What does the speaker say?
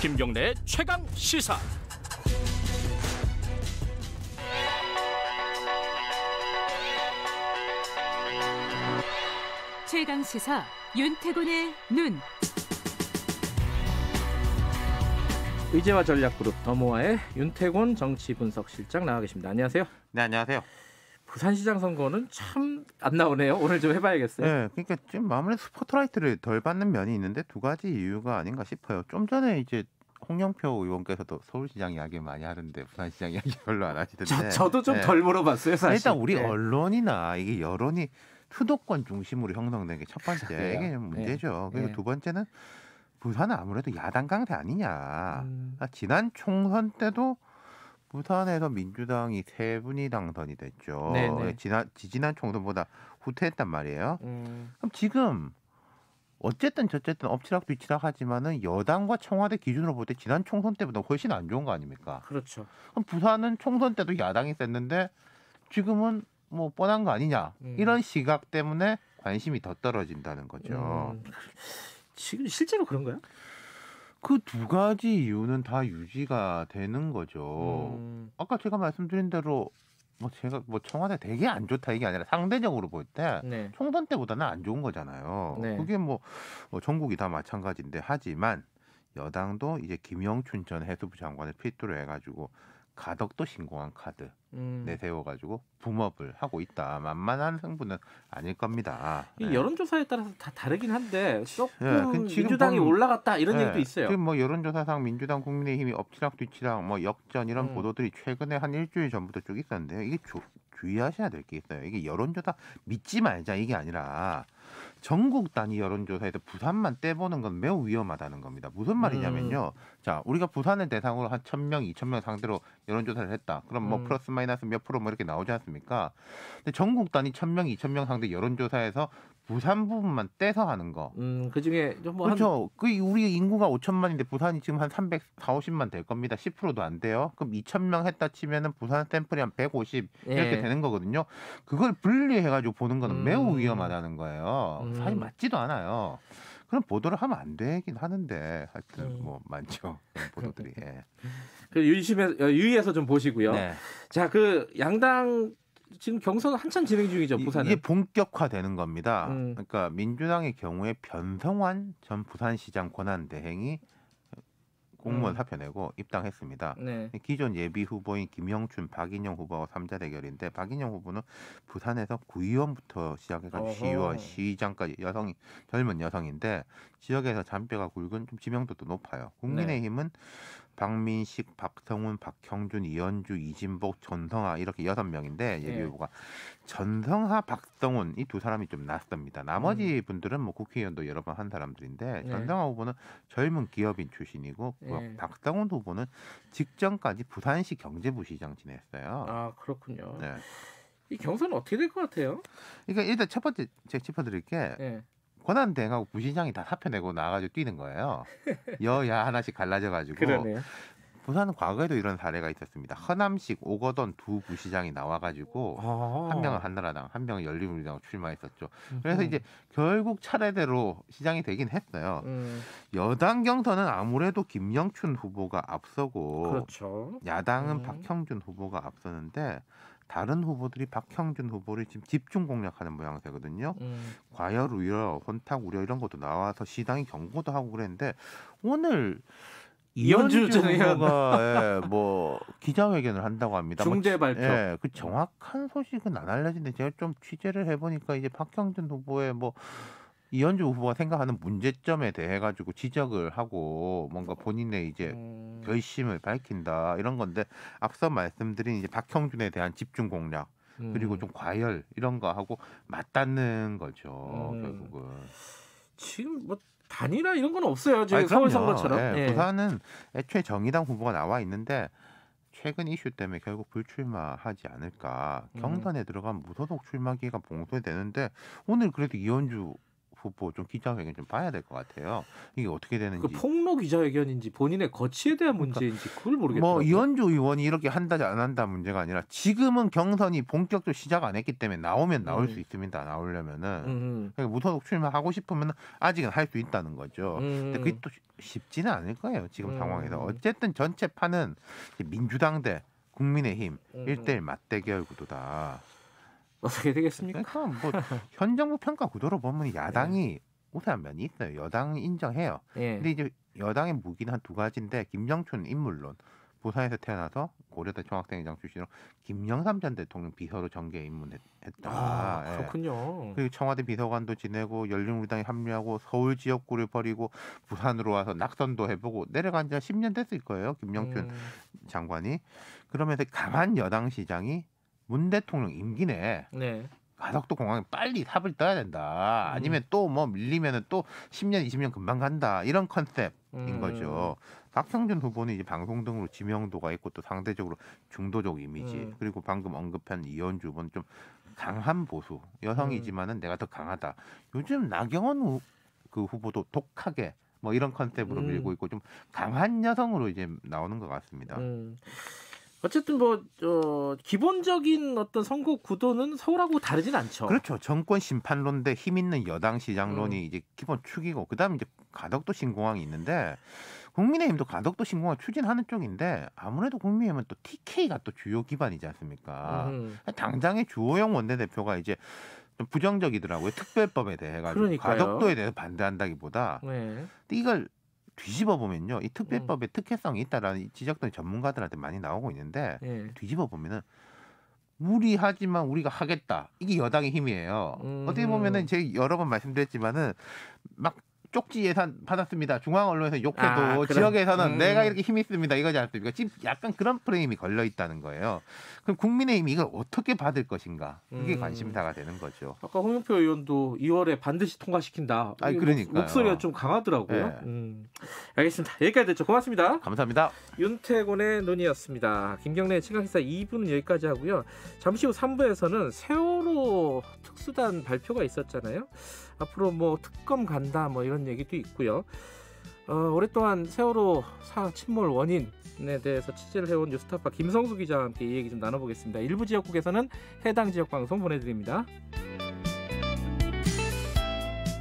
김경래의 최강 시사. 최강 시사 윤태곤의 눈. 의제와 전략그룹 더모아의 윤태곤 정치분석실장 나와 계십니다. 안녕하세요. 네, 안녕하세요. 부산시장 그 선거는 참 안 나오네요. 오늘 좀 해봐야겠어요. 네, 그러니까 지금 아무래도 스포트라이트를 덜 받는 면이 있는데 두 가지 이유가 아닌가 싶어요. 좀 전에 이제 홍영표 의원께서도 서울시장 이야기 많이 하는데 부산시장 이야기 별로 안 하시던데. 저, 도 좀덜 네. 물어봤어요, 사실. 일단 우리 네. 언론이나 이게 여론이 수도권 중심으로 형성된 게 첫 번째 아, 그래요. 이게 네. 문제죠. 네. 그리고 두 번째는 부산은 아무래도 야당 강대 아니냐. 음. 그러니까 지난 총선 때도 부산에서 민주당이 세 분이 당선이 됐죠. 네네. 예, 지난 지지난 총선보다 후퇴했단 말이에요. 음. 그럼 지금 어쨌든 저쨌든 엎치락뒤치락하지만은 여당과 청와대 기준으로 볼 때 지난 총선 때보다 훨씬 안 좋은 거 아닙니까? 그렇죠. 그럼 부산은 총선 때도 야당이 셌는데 지금은 뭐 뻔한 거 아니냐 음. 이런 시각 때문에 관심이 더 떨어진다는 거죠. 음. 지금 실제로 그런가요? 그두 가지 이유는 다 유지가 되는 거죠. 음. 아까 제가 말씀드린 대로 뭐 제가 뭐 청와대 되게 안 좋다 이게 아니라 상대적으로 볼때 네. 총선 때보다는 안 좋은 거잖아요. 네. 그게 뭐, 뭐 전국이 다 마찬가지인데 하지만 여당도 이제 김영춘 전 해수부 장관을 필두로 해가지고 가덕도 신공항 카드 음. 내세워가지고 붐업을 하고 있다. 만만한 승부는 아닐 겁니다. 이 네. 여론조사에 따라서 다 다르긴 한데 조금 네, 민주당이 보면, 올라갔다 이런 네, 얘기도 있어요. 지금 뭐 여론조사상 민주당 국민의힘이 엎치락 뒤치락 뭐 역전 이런 음. 보도들이 최근에 한 일주일 전부터 쭉 있었는데요. 이게 주, 주의하셔야 될 게 있어요. 이게 여론조사 믿지 말자 이게 아니라 전국 단위 여론조사에서 부산만 떼보는 건 매우 위험하다는 겁니다. 무슨 음. 말이냐면요. 음. 자, 우리가 부산을 대상으로 한 천명이천명 상대로 여론조사를 했다. 그럼 뭐 음. 플러스 마이너스 몇 프로 뭐 이렇게 나오지 않습니까? 근데 전국 단위 천명2천명 상대 여론조사에서 부산 부분만 떼서 하는 거. 음, 그 중에 뭐 그렇죠. 한... 그 우리 인구가 오천만인데 부산이 지금 한 삼백 사오십만될 겁니다. 십프로도안 돼요. 그럼 이천명 했다 치면은 부산 샘플이 한 백오십 이렇게 예. 되는 거거든요. 그걸 분리해 가지고 보는 거는 음. 매우 위험하다는 거예요. 음. 사실 맞지도 않아요. 그럼 보도를 하면 안 되긴 하는데 하여튼 네. 뭐 많죠 보도들이. 예. 그 유심해 어, 유의해서 좀 보시고요. 네. 자그 양당 지금 경선 한참 진행 중이죠 부산 이게 본격화되는 겁니다. 음. 그러니까 민주당의 경우에 변성환 전 부산시장 권한 대행이 공무원 음. 사표 내고 입당했습니다. 네. 기존 예비 후보인 김영춘, 박인영 후보와 삼자 대결인데 박인영 후보는 부산에서 구의원부터 시작해서 시의원, 시장까지 여성 젊은 여성인데 지역에서 잔뼈가 굵은 좀 지명도도 높아요. 네. 국민의힘은 네. 박민식, 박성훈, 박형준, 이현주, 이진복, 전성하 이렇게 여섯 명인데 예비 후보가 네. 전성하, 박성훈 이 두 사람이 좀 낯섭니다. 나머지 음. 분들은 뭐 국회의원도 여러 번 한 사람들인데 네. 전성하 후보는 젊은 기업인 출신이고 그 네. 박성훈 후보는 직전까지 부산시 경제부시장 지냈어요. 아 그렇군요. 네. 이 경선은 어떻게 될 것 같아요? 그러니까 일단 첫 번째 제가 짚어드릴 게 네. 권한 대행하고 부신장이 다 사표내고 나가지고 뛰는 거예요. 여야 하나씩 갈라져가지고. 그러네요. 부산 과거에도 이런 사례가 있었습니다. 허남식 오거돈 두 부시장이 나와가지고 아~ 한 명은 한나라당, 한 명은 열린우리당 출마했었죠. 그래서 이제 결국 차례대로 시장이 되긴 했어요. 음. 여당 경선은 아무래도 김영춘 후보가 앞서고 그렇죠. 야당은 음. 박형준 후보가 앞서는데 다른 후보들이 박형준 후보를 지금 집중 공략하는 모양새거든요. 음. 과열 우려, 혼탁 우려 이런 것도 나와서 시당이 경고도 하고 그랬는데 오늘 이현주 전 의원가 예, 뭐 기자회견을 한다고 합니다. 뭐 중재 발표. 뭐, 예, 그 정확한 소식은 안 알려진데 제가 좀 취재를 해보니까 이제 박형준 후보의 뭐 이현주 후보가 생각하는 문제점에 대해 가지고 지적을 하고 뭔가 본인의 이제 음... 결심을 밝힌다 이런 건데 앞서 말씀드린 이제 박형준에 대한 집중 공략 음... 그리고 좀 과열 이런 거 하고 맞닿는 거죠 음... 결국은 지금 뭐 단일화 이런 건 없어요 지금 아니, 서울 선거처럼 예, 예. 부산은 애초에 정의당 후보가 나와 있는데 최근 이슈 때문에 결국 불출마하지 않을까. 음. 경선에 들어가면 무소속 출마기가 회 봉쇄되는데 오늘 그래도 이현주 후보 좀 기자회견 좀 봐야 될 것 같아요. 이게 어떻게 그 되는지. 그 폭로 기자회견인지 본인의 거취에 대한 문제인지 그러니까 그걸 모르겠어요. 뭐 이현주 의원이 이렇게 한다 안 한다 문제가 아니라 지금은 경선이 본격적으로 시작 안 했기 때문에 나오면 나올 음. 수 있습니다. 나오려면은 음, 음. 그러니까 무소속 출마하고 싶으면 아직은 할 수 있다는 거죠. 음. 근데 음. 그게 또 쉽지는 않을 거예요. 지금 상황에서 어쨌든 전체 판은 민주당 대 국민의힘 일대일 맞대결 구도다. 어떻게 되겠습니까? 그러니까 뭐현 정부 평가 구도로 보면 야당이 네. 우세한 면이 있어요. 여당 인정해요. 예. 근데 이제 여당의 무기는 한 두 가지인데 김정춘 인물론 부산에서 태어나서 고려대 총학생회장 출신으로 김영삼 전 대통령 비서로 전개 입문했다. 아, 예. 그렇군요. 예. 그리고 청와대 비서관도 지내고 열린우리당에 합류하고 서울 지역구를 버리고 부산으로 와서 낙선도 해보고 내려간 지한 10년 됐을 거예요. 김영춘 음. 장관이. 그러면서 가만 여당 시장이 문 대통령 임기 내 네. 가덕도 공항에 빨리 탑을 떠야 된다. 음. 아니면 또 뭐 밀리면은 또 10년, 20년 금방 간다. 이런 컨셉인 음. 거죠. 박형준 후보는 이제 방송 등으로 지명도가 있고 또 상대적으로 중도적 이미지 음. 그리고 방금 언급한 이현주 후보는 좀 강한 보수 여성이지만은 음. 내가 더 강하다. 요즘 나경원 후, 그 후보도 독하게 뭐 이런 컨셉으로 음. 밀고 있고 좀 강한 여성으로 이제 나오는 것 같습니다. 음. 어쨌든 뭐 어, 기본적인 어떤 선거 구도는 서울하고 다르진 않죠. 그렇죠. 정권 심판론 대힘 있는 여당 시장론이 음. 이제 기본 축이고 그다음 이제 가덕도 신공항이 있는데 국민의힘도 가덕도 신공항 추진하는 쪽인데 아무래도 국민의힘은 또 TK가 또 주요 기반이지 않습니까? 음. 당장의 주호영 원내대표가 이제 좀 부정적이더라고요. 특별법에 대해 가지고 가덕도에 대해서 반대한다기보다 네. 이걸 뒤집어 보면요, 이 특별법의 네. 음. 특혜성이 있다라는 지적들이 전문가들한테 많이 나오고 있는데 예. 뒤집어 보면은 무리하지만 우리가 하겠다 이게 여당의 힘이에요. 음. 어떻게 보면은 음. 제가 여러 번 말씀드렸지만은 막 쪽지 예산 받았습니다. 중앙 언론에서 욕해도 아, 지역에서는 음. 내가 이렇게 힘이 있습니다. 이거지 않습니까? 그러니까 지금 약간 그런 프레임이 걸려 있다는 거예요. 그럼 국민의힘이 이걸 어떻게 받을 것인가? 그게 음. 관심사가 되는 거죠. 아까 홍영표 의원도 2월에 반드시 통과시킨다. 아, 그러니까 목소리가 좀 강하더라고요. 네. 음. 알겠습니다. 여기까지 됐죠. 고맙습니다. 감사합니다. 윤태곤의 논의였습니다. 김경래 의 최강기사 2부는 여기까지 하고요. 잠시 후 3부에서는 세월호 특수단 발표가 있었잖아요. 앞으로 뭐 특검 간다 뭐 이런 얘기도 있고요. 어, 오랫동안 세월호 사 침몰 원인에 대해서 취재를 해온 뉴스타파 김성수 기자와 함께 이 얘기 좀 나눠보겠습니다. 일부 지역국에서는 해당 지역 방송 보내드립니다.